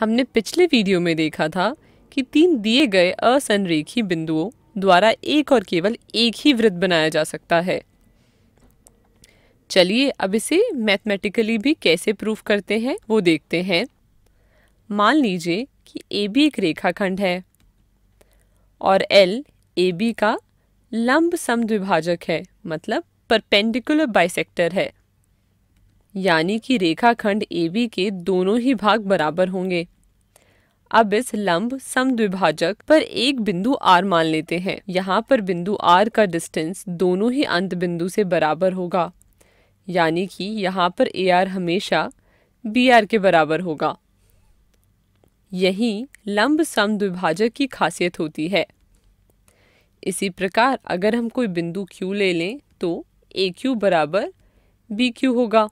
हमने पिछले वीडियो में देखा था कि तीन दिए गए असंरेखी बिंदुओं द्वारा एक और केवल एक ही वृत्त बनाया जा सकता है चलिए अब इसे मैथमेटिकली भी कैसे प्रूफ करते हैं वो देखते हैं मान लीजिए कि ए बी एक रेखाखंड है और एल ए बी का लंब समद्विभाजक है मतलब परपेंडिकुलर बाइसेक्टर है यानी कि रेखाखंड ए बी के दोनों ही भाग बराबर होंगे अब इस लंब समद्विभाजक पर एक बिंदु आर मान लेते हैं यहाँ पर बिंदु आर का डिस्टेंस दोनों ही अंत बिंदु से बराबर होगा यानी कि यहाँ पर ए आर हमेशा बी आर के बराबर होगा यही लंब समद्विभाजक की खासियत होती है इसी प्रकार अगर हम कोई बिंदु Q ले लें तो ए क्यू बराबर बी क्यू होगा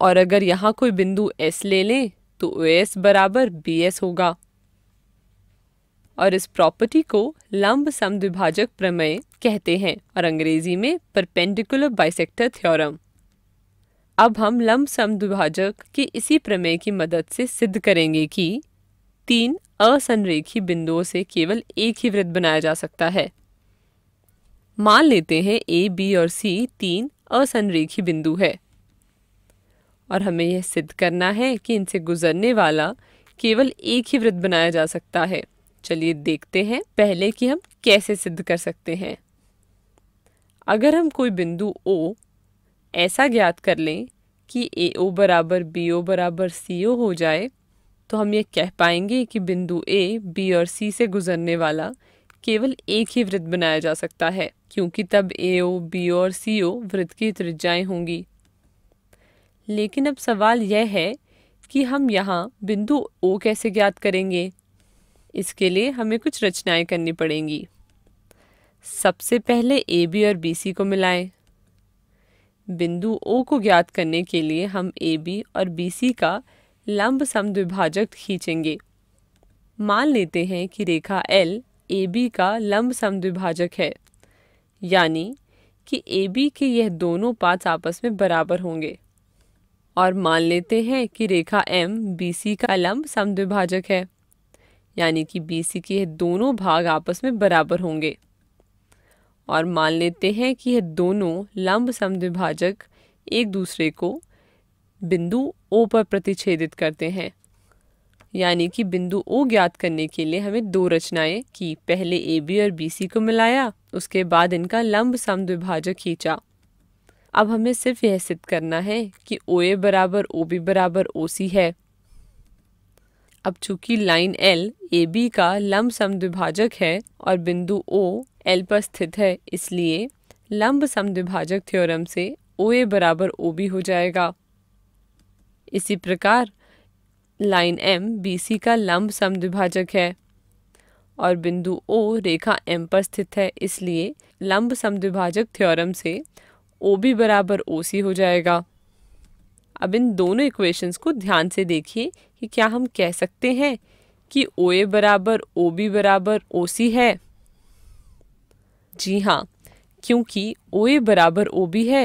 और अगर यहाँ कोई बिंदु एस ले लें तो ओ एस बराबर बी एस होगा और इस प्रॉपर्टी को लंब समद्विभाजक प्रमेय कहते हैं और अंग्रेजी में परपेंडिकुलर बाइसेक्टर थ्योरम अब हम लंब समद्विभाजक के इसी प्रमेय की मदद से सिद्ध करेंगे कि तीन असंरेखी बिंदुओं से केवल एक ही वृत्त बनाया जा सकता है मान लेते हैं ए बी और सी तीन असंरेखी बिंदु है और हमें यह सिद्ध करना है कि इनसे गुजरने वाला केवल एक ही वृत्त बनाया जा सकता है चलिए देखते हैं पहले कि हम कैसे सिद्ध कर सकते हैं अगर हम कोई बिंदु ओ ऐसा ज्ञात कर लें कि ए ओ बराबर बी ओ बराबर सी ओ हो जाए तो हम ये कह पाएंगे कि बिंदु ए बी और सी से गुजरने वाला केवल एक ही वृत्त बनाया जा सकता है क्योंकि तब ए ओ बी ओ और सी ओ वृत्त की त्रिज्याएं होंगी लेकिन अब सवाल यह है कि हम यहाँ बिंदु ओ कैसे ज्ञात करेंगे इसके लिए हमें कुछ रचनाएं करनी पड़ेंगी सबसे पहले ए बी और बी सी को मिलाएं। बिंदु ओ को ज्ञात करने के लिए हम ए बी और बी सी का लंब समद्विभाजक खींचेंगे मान लेते हैं कि रेखा एल ए बी का लंब समद्विभाजक है यानी कि ए बी के यह दोनों पाथ आपस में बराबर होंगे और मान लेते हैं कि रेखा एम बी सी का लंब समद्विभाजक है यानी कि बी सी के दोनों भाग आपस में बराबर होंगे और मान लेते हैं कि यह दोनों लंब समद्विभाजक एक दूसरे को बिंदु ओ पर प्रतिच्छेदित करते हैं यानी कि बिंदु ओ ज्ञात करने के लिए हमें दो रचनाएं की पहले ए बी और बी सी को मिलाया उसके बाद इनका लंब समद्विभाजक खींचा अब हमें सिर्फ यह सिद्ध करना है कि ओ ए बराबर ओ बी बराबर ओ सी है अब चूंकि लाइन एल ए बी का लंब समद्विभाजक है और बिंदु ओ एल पर स्थित है इसलिए लंब समद्विभाजक थ्योरम से ओ ए बराबर ओ बी हो जाएगा इसी प्रकार लाइन एम बी सी का लंब समद्विभाजक है और बिंदु ओ रेखा एम पर स्थित है इसलिए लंब समद्विभाजक थ्योरम से ओ बी बराबर ओ सी हो जाएगा अब इन दोनों इक्वेशंस को ध्यान से देखिए कि क्या हम कह सकते हैं कि ओ ए बराबर ओ बी बराबर ओ सी है जी हाँ क्योंकि ओ ए बराबर ओ बी है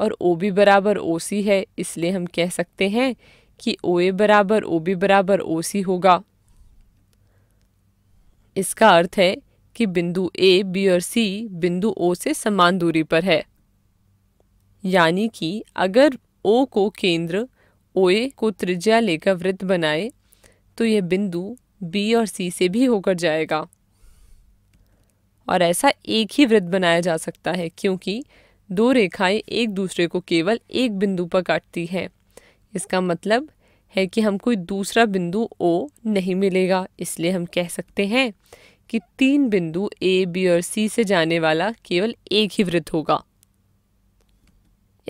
और ओ बी बराबर ओ सी है इसलिए हम कह सकते हैं कि ओ ए बराबर ओ बी बराबर ओ सी होगा इसका अर्थ है कि बिंदु ए बी और सी बिंदु ओ से समान दूरी पर है यानी कि अगर ओ को केंद्र ओए को त्रिज्या लेकर वृत्त बनाए तो यह बिंदु बी और सी से भी होकर जाएगा और ऐसा एक ही वृत्त बनाया जा सकता है क्योंकि दो रेखाएं एक दूसरे को केवल एक बिंदु पर काटती हैं इसका मतलब है कि हम कोई दूसरा बिंदु ओ नहीं मिलेगा इसलिए हम कह सकते हैं कि तीन बिंदु ए बी और सी से जाने वाला केवल एक ही वृत्त होगा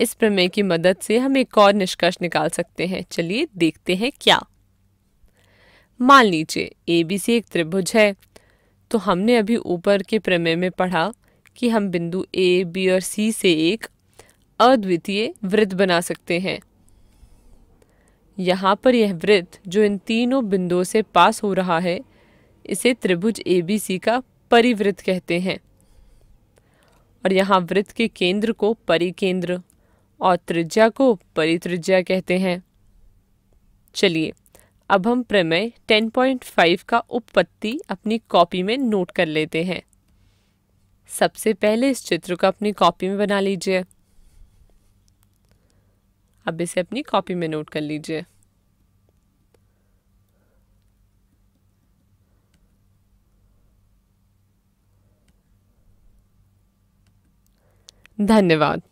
इस प्रमेय की मदद से हम एक और निष्कर्ष निकाल सकते हैं चलिए देखते हैं क्या मान लीजिए ए बी सी एक त्रिभुज है तो हमने अभी ऊपर के प्रमेय में पढ़ा कि हम बिंदु ए बी और सी से एक अद्वितीय वृत्त बना सकते हैं यहाँ पर यह वृत्त जो इन तीनों बिंदुओं से पास हो रहा है इसे त्रिभुज ए बी सी का परिवृत्त कहते हैं और यहाँ वृत्त के केंद्र को परिकेंद्र और त्रिज्या को परित्रिज्या कहते हैं चलिए अब हम प्रमेय 10.5 का उपपत्ति अपनी कॉपी में नोट कर लेते हैं सबसे पहले इस चित्र को अपनी कॉपी में बना लीजिए अब इसे अपनी कॉपी में नोट कर लीजिए धन्यवाद